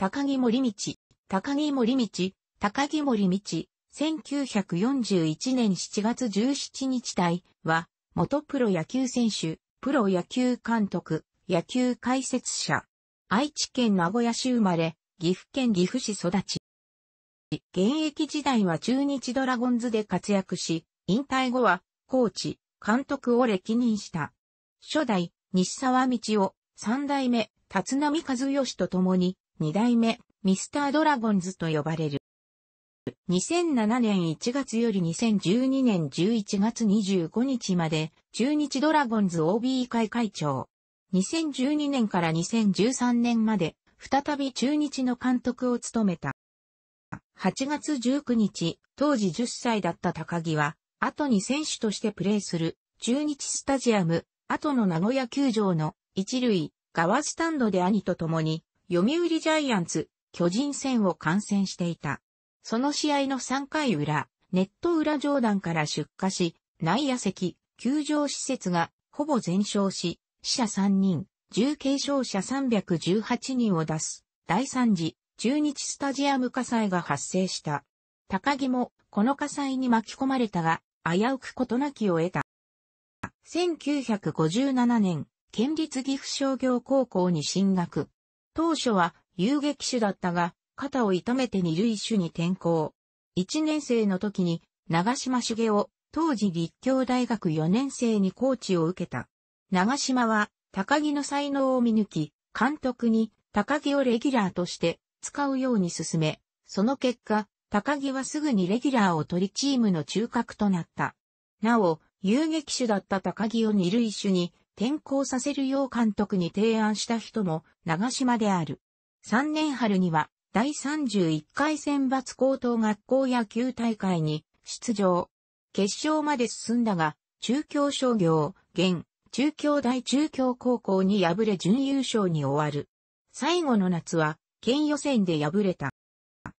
高木森道、高木森道、高木森道、1941年7月17日隊は、元プロ野球選手、プロ野球監督、野球解説者。愛知県名古屋市生まれ、岐阜県岐阜市育ち。現役時代は中日ドラゴンズで活躍し、引退後は、コーチ、監督を歴任した。初代、西沢道夫、三代目、立浪和義と共に、二代目、ミスタードラゴンズと呼ばれる。2007年1月より2012年11月25日まで、中日ドラゴンズ OB 会会長。2012年から2013年まで、再び中日の監督を務めた。8月19日、当時10歳だった高木は、後に選手としてプレーする、中日スタジアム、後の名古屋球場の、一塁、側スタンドで兄と共に、読売ジャイアンツ、巨人戦を観戦していた。その試合の3回裏、ネット裏上段から出火し、内野席、球場施設がほぼ全焼し、死者3人、重軽傷者318人を出す、第3次、中日スタジアム火災が発生した。高木も、この火災に巻き込まれたが、危うく事なきを得た。1957年、県立岐阜商業高校に進学。当初は遊撃手だったが、肩を痛めて二塁手に転向。一年生の時に長島茂雄、当時立教大学4年生にコーチを受けた。長島は高木の才能を見抜き、監督に高木をレギュラーとして使うように進め、その結果、高木はすぐにレギュラーを取りチームの中核となった。なお、遊撃手だった高木を二塁手に転校させるよう監督に提案した人も長島である。3年春には第31回選抜高等学校野球大会に出場。決勝まで進んだが、中京商業、現、中京大中京高校に敗れ準優勝に終わる。最後の夏は、県予選で敗れた。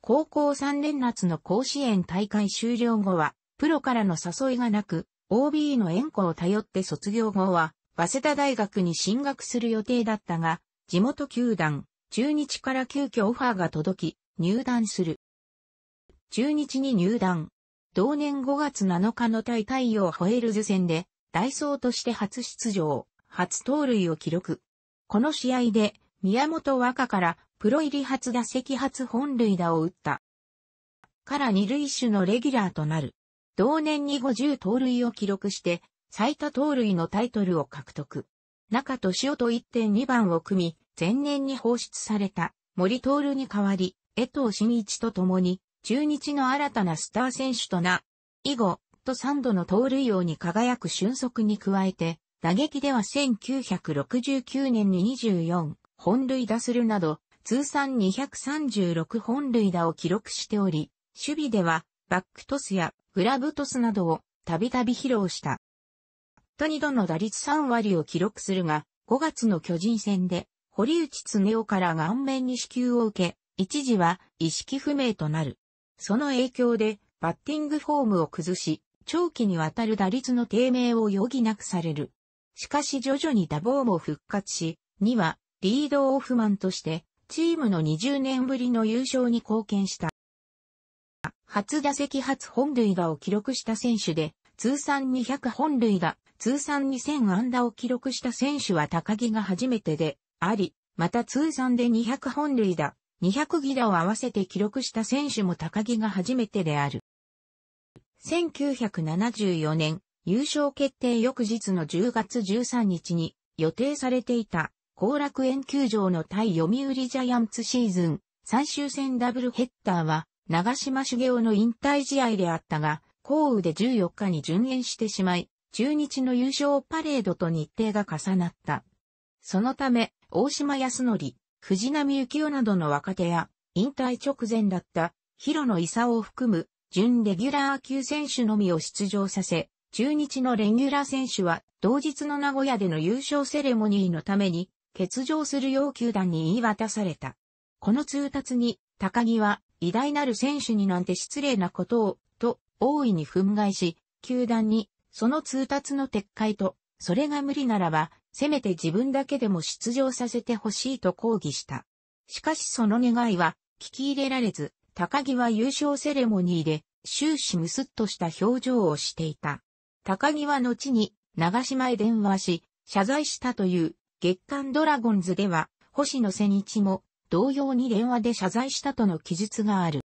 高校3年夏の甲子園大会終了後は、プロからの誘いがなく、OB の縁故を頼って卒業後は、早稲田大学に進学する予定だったが、地元球団、中日から急遽オファーが届き、入団する。中日に入団。同年5月7日の対太陽ホエールズ戦で、ダイソーとして初出場、初盗塁を記録。この試合で、宮本和歌からプロ入り初打席初本塁打を打った。から二塁手のレギュラーとなる。同年に50盗塁を記録して、最多盗塁のタイトルを獲得。中と夫と1.2番を組み、前年に放出された森徹に代わり、江藤真一と共に、中日の新たなスター選手とな、以後、と3度の盗塁王に輝く俊足に加えて、打撃では1969年に24本塁打するなど、通算236本塁打を記録しており、守備ではバックトスやグラブトスなどをたびたび披露した。と2度の打率3割を記録するが、5月の巨人戦で、堀内恒夫から顔面に支給を受け、一時は意識不明となる。その影響で、バッティングフォームを崩し、長期にわたる打率の低迷を余儀なくされる。しかし徐々に打棒も復活し、2はリードオフマンとして、チームの20年ぶりの優勝に貢献した。初打席初本塁打を記録した選手で、通算200本塁打、通算2000安打を記録した選手は高木が初めてであり、また通算で200本塁打、200ギ打を合わせて記録した選手も高木が初めてである。1974年、優勝決定翌日の10月13日に予定されていた後楽園球場の対読売ジャイアンツシーズン最終戦ダブルヘッダーは長島茂雄の引退試合であったが、降雨で14日に順延してしまい、中日の優勝パレードと日程が重なった。そのため、大島康則、藤波幸雄などの若手や、引退直前だった、広野勲を含む、準レギュラー級選手のみを出場させ、中日のレギュラー選手は、同日の名古屋での優勝セレモニーのために、欠場する要求団に言い渡された。この通達に、高木は、偉大なる選手になんて失礼なことを、と、大いに憤慨し、球団にその通達の撤回と、それが無理ならば、せめて自分だけでも出場させてほしいと抗議した。しかしその願いは、聞き入れられず、高木は優勝セレモニーで、終始ムスッとした表情をしていた。高木は後に、長島へ電話し、謝罪したという、月刊ドラゴンズでは、星野瀬日も、同様に電話で謝罪したとの記述がある。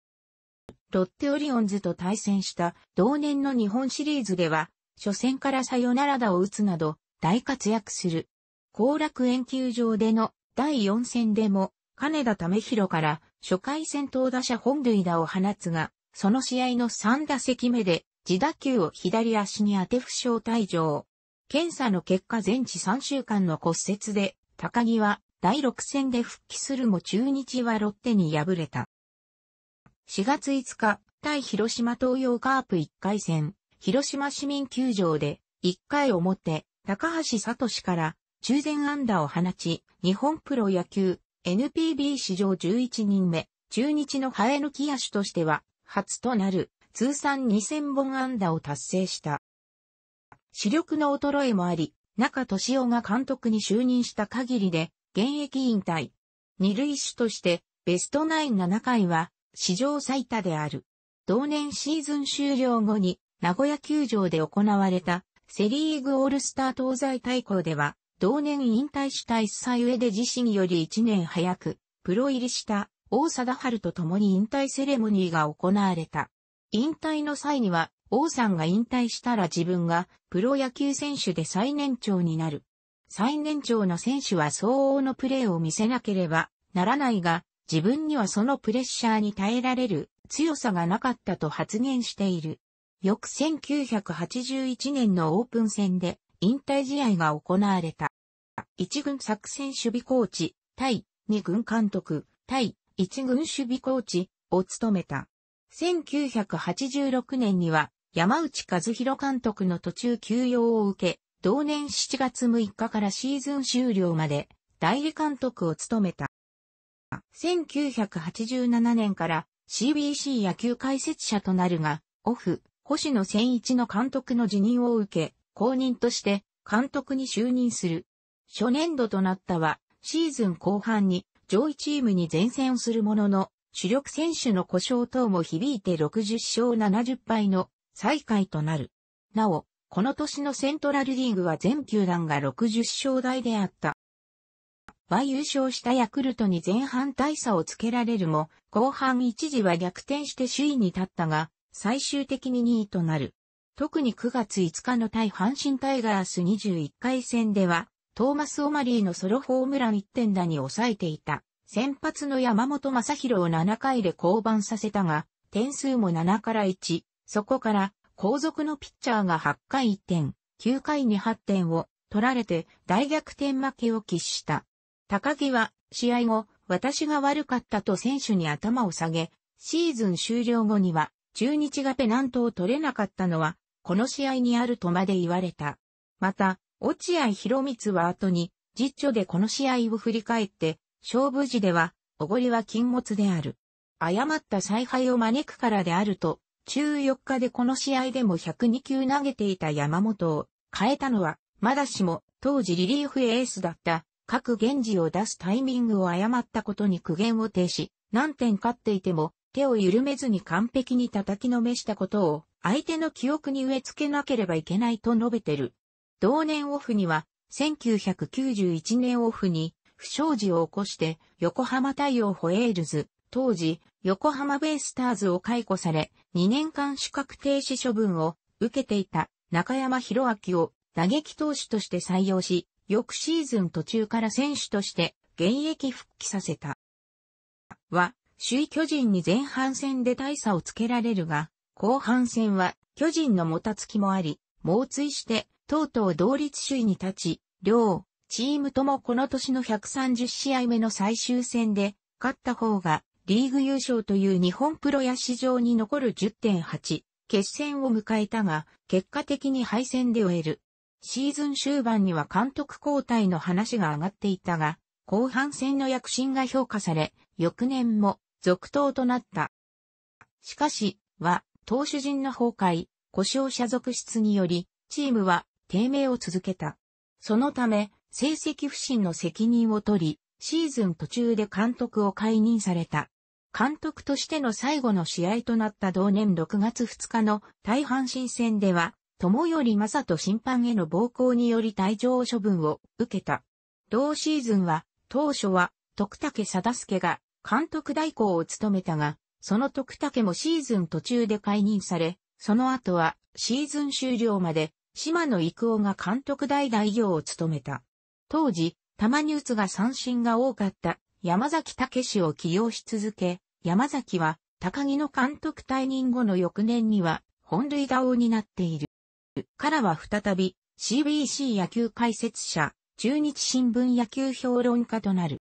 ロッテオリオンズと対戦した同年の日本シリーズでは、初戦からサヨナラ打を打つなど大活躍する。後楽園球場での第4戦でも金田為広から初回戦闘打者本塁打を放つが、その試合の3打席目で自打球を左足に当て負傷退場。検査の結果全治3週間の骨折で、高木は第6戦で復帰するも中日はロッテに敗れた。4月5日、対広島東洋カープ1回戦、広島市民球場で、1回表、高橋聡から中前安打を放ち、日本プロ野球 NPB 史上11人目、中日の生え抜き野手としては、初となる通算2000本安打を達成した。視力の衰えもあり、中俊夫が監督に就任した限りで、現役引退。二塁手として、ベストナイン7回は、史上最多である。同年シーズン終了後に、名古屋球場で行われたセリーグオールスター東西対抗では、同年引退した一歳上で自身より1年早く、プロ入りした王貞治と共に引退セレモニーが行われた。引退の際には、王さんが引退したら自分がプロ野球選手で最年長になる。最年長の選手は相応のプレーを見せなければならないが、自分にはそのプレッシャーに耐えられる強さがなかったと発言している。翌1981年のオープン戦で引退試合が行われた。1軍作戦守備コーチ、対2軍監督、対1軍守備コーチを務めた。1986年には山内和弘監督の途中休養を受け、同年7月6日からシーズン終了まで代理監督を務めた。1987年から CBC 野球解説者となるが、オフ、星野千一の監督の辞任を受け、公認として監督に就任する。初年度となったは、シーズン後半に上位チームに前線するものの、主力選手の故障等も響いて60勝70敗の最下位となる。なお、この年のセントラルリーグは全球団が60勝台であった。は優勝したヤクルトに前半大差をつけられるも、後半一時は逆転して首位に立ったが、最終的に2位となる。特に9月5日の対阪神タイガース21回戦では、トーマス・オマリーのソロホームラン1点打に抑えていた、先発の山本正宏を7回で降板させたが、点数も7から1、そこから後続のピッチャーが8回1点、9回に8点を取られて大逆転負けを喫した。高木は試合後、私が悪かったと選手に頭を下げ、シーズン終了後には中日がペナントを取れなかったのは、この試合にあるとまで言われた。また、落合博光は後に、実著でこの試合を振り返って、勝負時では、おごりは禁物である。誤った采配を招くからであると、中4日でこの試合でも102球投げていた山本を変えたのは、まだしも当時リリーフエースだった各源氏を出すタイミングを誤ったことに苦言を呈し、何点勝っていても手を緩めずに完璧に叩きのめしたことを、相手の記憶に植え付けなければいけないと述べてる。同年オフには、1991年オフに、不祥事を起こして、横浜太陽ホエールズ、当時、横浜ベイスターズを解雇され、2年間資格停止処分を受けていた中山博明を打撃投手として採用し、翌シーズン途中から選手として現役復帰させた。は、首位巨人に前半戦で大差をつけられるが、後半戦は巨人のもたつきもあり、猛追して、とうとう同率首位に立ち、両、チームともこの年の130試合目の最終戦で、勝った方がリーグ優勝という日本プロ野市場に残る10.8、決戦を迎えたが、結果的に敗戦で終える。シーズン終盤には監督交代の話が上がっていたが、後半戦の躍進が評価され、翌年も続投となった。しかし、は、投手陣の崩壊、故障者続出により、チームは低迷を続けた。そのため、成績不振の責任を取り、シーズン途中で監督を解任された。監督としての最後の試合となった同年6月2日の大阪神戦では、友より正人審判への暴行により退場処分を受けた。同シーズンは、当初は、徳武貞介が監督代行を務めたが、その徳武もシーズン途中で解任され、その後はシーズン終了まで島野育夫が監督代代業を務めた。当時、玉に打つが三振が多かった山崎武を起用し続け、山崎は高木の監督退任後の翌年には本塁打王になっている。からは再び CBC 野球解説者、中日新聞野球評論家となる。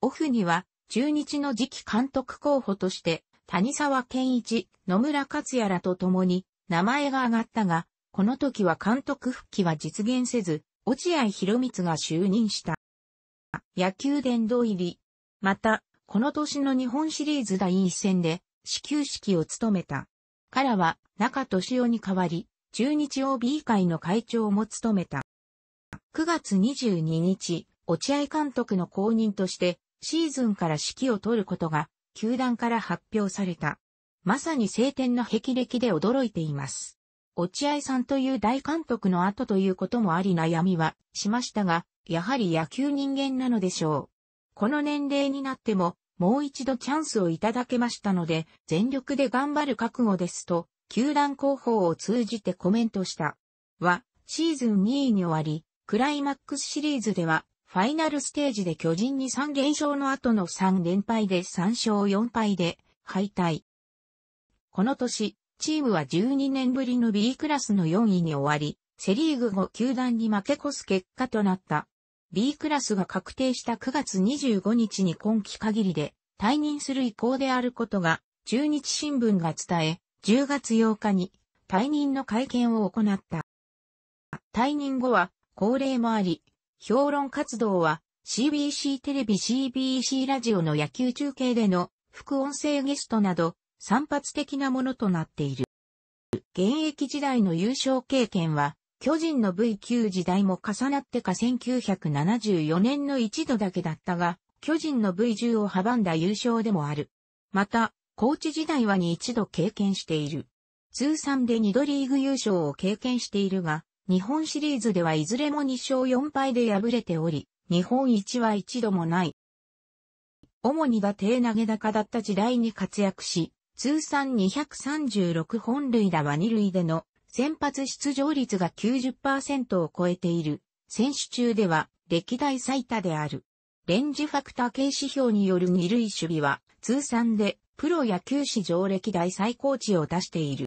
オフには中日の次期監督候補として、谷沢健一、野村克也らと共に名前が挙がったが、この時は監督復帰は実現せず、落合博光が就任した。野球殿堂入り。また、この年の日本シリーズ第一戦で、始球式を務めた。からは、中敏夫に代わり、中日 OB 会の会長も務めた。9月22日、落合監督の後任として、シーズンから指揮を取ることが、球団から発表された。まさに晴天の霹靂で驚いています。落合さんという大監督の後ということもあり悩みはしましたが、やはり野球人間なのでしょう。この年齢になっても、もう一度チャンスをいただけましたので、全力で頑張る覚悟ですと、球団広報を通じてコメントした。は、シーズン2位に終わり、クライマックスシリーズではファイナルステージで巨人に3連勝の後の3連敗で3勝4敗で敗退。この年、チームは12年ぶりの B クラスの4位に終わり、セリーグ後球団に負け越す結果となった。B クラスが確定した9月25日に今季限りで退任する意向であることが中日新聞が伝え、10月8日に退任の会見を行った。退任後は恒例もあり、評論活動は CBC テレビ CBC ラジオの野球中継での副音声ゲストなど散発的なものとなっている。現役時代の優勝経験は巨人の V 級時代も重なってか1974年の一度だけだったが、巨人の V10 を阻んだ優勝でもある。また、高知時代はに一度経験している。通算で二度リーグ優勝を経験しているが、日本シリーズではいずれも2勝4敗で敗れており、日本一は一度もない。主に打低投げ高だった時代に活躍し、通算236本塁打は2塁での先発出場率が90%を超えている選手中では歴代最多である。レンジファクター系指標による二塁守備は通算でプロ野球史上歴代最高値を出している。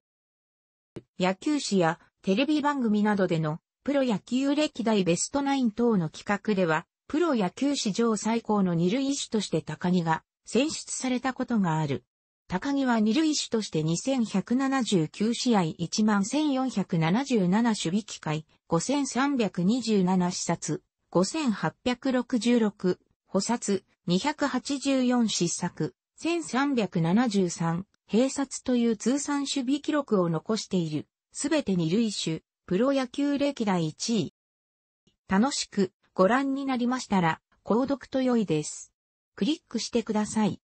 野球史やテレビ番組などでのプロ野球歴代ベストナイン等の企画では、プロ野球史上最高の二塁手として高木が選出されたことがある。高木は二塁手として2179試合11477守備機会、5327視察、5866補殺、284失策、1373閉殺という通算守備記録を残している。すべて二類種、プロ野球歴代1位。楽しくご覧になりましたら、購読と良いです。クリックしてください。